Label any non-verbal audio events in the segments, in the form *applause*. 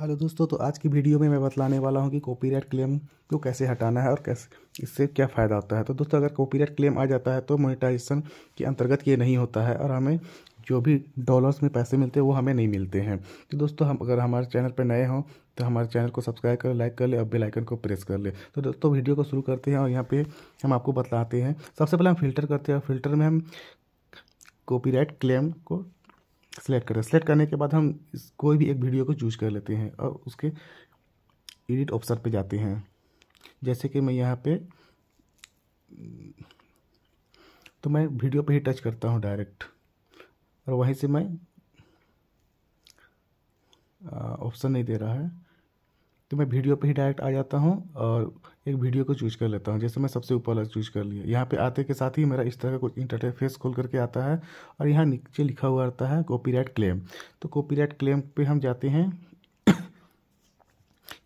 hello दोस्तों तो आज की वीडियो में मैं बतलाने वाला हूँ कि कॉपीराइट क्लेम को कैसे हटाना है और कैसे इससे क्या फ़ायदा होता है तो दोस्तों अगर कॉपीराइट क्लेम आ जाता है तो मोनेटाइजेशन के अंतर्गत ये नहीं होता है और हमें जो भी डॉलर्स में पैसे मिलते हैं वो हमें नहीं मिलते हैं तो दोस्तों हम अगर हमारे चैनल पर नए हों तो हमारे चैनल को सब्सक्राइब करें लाइक कर ले और बेलाइकन को प्रेस कर ले तो दोस्तों वीडियो को शुरू करते हैं और यहाँ पर हम आपको बतलाते हैं सबसे पहले हम फिल्टर करते हैं फिल्टर में हम कॉपीराइट क्लेम को सेलेक्ट करें सेलेक्ट करने के बाद हम कोई भी एक वीडियो को चूज कर लेते हैं और उसके एडिट ऑप्शन पे जाते हैं जैसे कि मैं यहाँ पे तो मैं वीडियो पे ही टच करता हूँ डायरेक्ट और वहीं से मैं ऑप्शन नहीं दे रहा है तो मैं वीडियो पे ही डायरेक्ट आ जाता हूँ और एक वीडियो को चूज कर लेता हूँ जैसे मैं सबसे ऊपर वाला चूज कर लिया यहाँ पे आते के साथ ही मेरा इस तरह का कुछ इंटरफेस खोल करके आता है और यहाँ नीचे लिखा हुआ रहता है कॉपीराइट क्लेम तो कॉपीराइट क्लेम पे हम जाते हैं *coughs*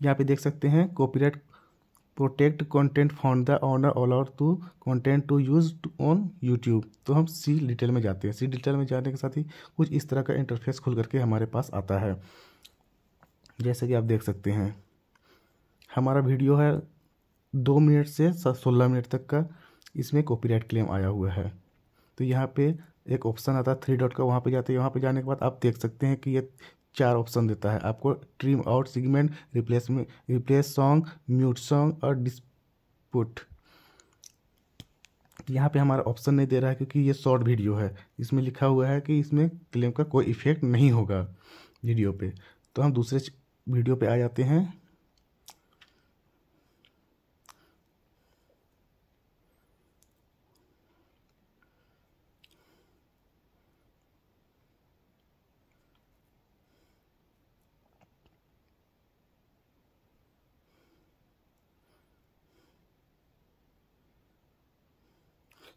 यहाँ पे देख सकते हैं copyright protect content found the owner allowed to content to use on YouTube तो हम सी डिटेल में जाते हैं सी डिटेल में जाने के साथ ही कुछ इस तरह का इंटरफेस खुल करके हमारे पास आता है जैसे कि आप देख सकते हैं हमारा वीडियो है दो मिनट से सोलह मिनट तक का इसमें कॉपीराइट क्लेम आया हुआ है तो यहाँ पे एक ऑप्शन आता है थ्री डॉट का वहाँ पे जाते हैं वहाँ पे जाने के बाद आप देख सकते हैं कि ये चार ऑप्शन देता है आपको trim out segment replace replace song mute song और डिस्पुट यहाँ पे हमारा ऑप्शन नहीं दे रहा है क्योंकि ये शॉर्ट वीडियो है इसमें लिखा हुआ है कि इसमें क्लेम का कोई इफेक्ट नहीं होगा वीडियो पे तो हम दूसरे वीडियो पे आ जाते हैं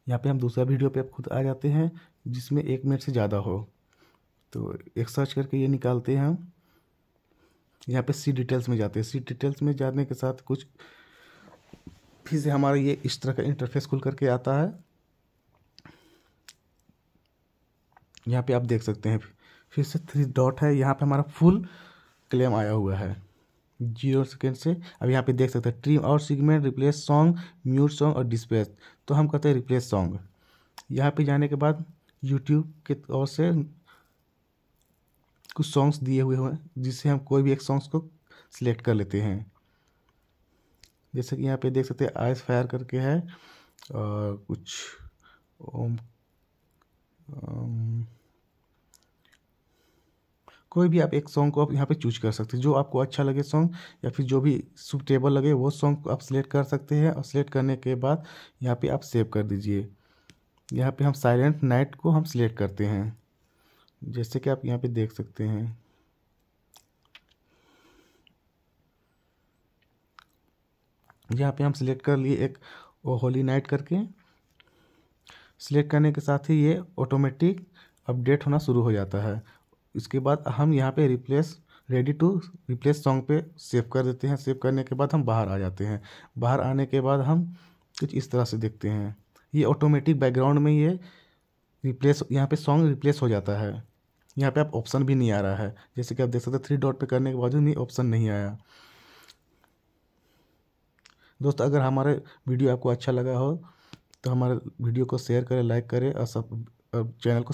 यहाँ पे हम दूसरा वीडियो पे खुद आ जाते हैं जिसमें एक मिनट से ज़्यादा हो तो एक सर्च करके ये निकालते हैं हम यहाँ पे सी डिटेल्स में जाते हैं सी डिटेल्स में जाने के साथ कुछ फिर से हमारा ये इस तरह का इंटरफेस खुल करके आता है यहाँ पे आप देख सकते हैं फिर से थ्री डॉट है यहाँ पे हमारा फुल क्लेम आया हुआ है जीरो सेकेंड से अब यहाँ पे देख सकते हैं ट्रीम और segment replace song mute song और डिस्प्लेस तो हम कहते हैं रिप्लेस सॉन्ग यहाँ पे जाने के बाद यूट्यूब के तौर से कुछ सॉन्ग्स दिए हुए हैं जिससे हम कोई भी एक सॉन्ग्स को सिलेक्ट कर लेते हैं जैसे कि यहाँ पे देख सकते हैं आइस फायर करके है और कुछ ओम, ओम कोई भी आप एक सॉन्ग को आप यहाँ पे चूज कर सकते हैं जो आपको अच्छा लगे सॉन्ग या फिर जो भी सुटेबल लगे वो सॉन्ग को आप सिलेक्ट कर सकते हैं और सिलेक्ट करने के बाद यहाँ पे आप सेव कर दीजिए यहाँ पे हम साइलेंट नाइट को हम सिलेक्ट करते हैं जैसे कि आप यहाँ पे देख सकते हैं यहाँ पे हम सिलेक्ट कर लिए एक होली नाइट करके सिलेक्ट करने के साथ ही ये ऑटोमेटिक अपडेट होना शुरू हो जाता है इसके बाद हम यहाँ पे replace ready to replace song पे सेव कर देते हैं सेव करने के बाद हम बाहर आ जाते हैं बाहर आने के बाद हम कुछ इस तरह से देखते हैं ये ऑटोमेटिक बैकग्राउंड में ये रिप्लेस यहाँ पे सॉन्ग रिप्लेस हो जाता है यहाँ पे आप ऑप्शन भी नहीं आ रहा है जैसे कि आप देख सकते हैं थ्री डॉट पे करने के बावजूद भी ऑप्शन नहीं आया दोस्त अगर हमारे वीडियो आपको अच्छा लगा हो तो हमारे वीडियो को शेयर करें लाइक करें और सब चैनल को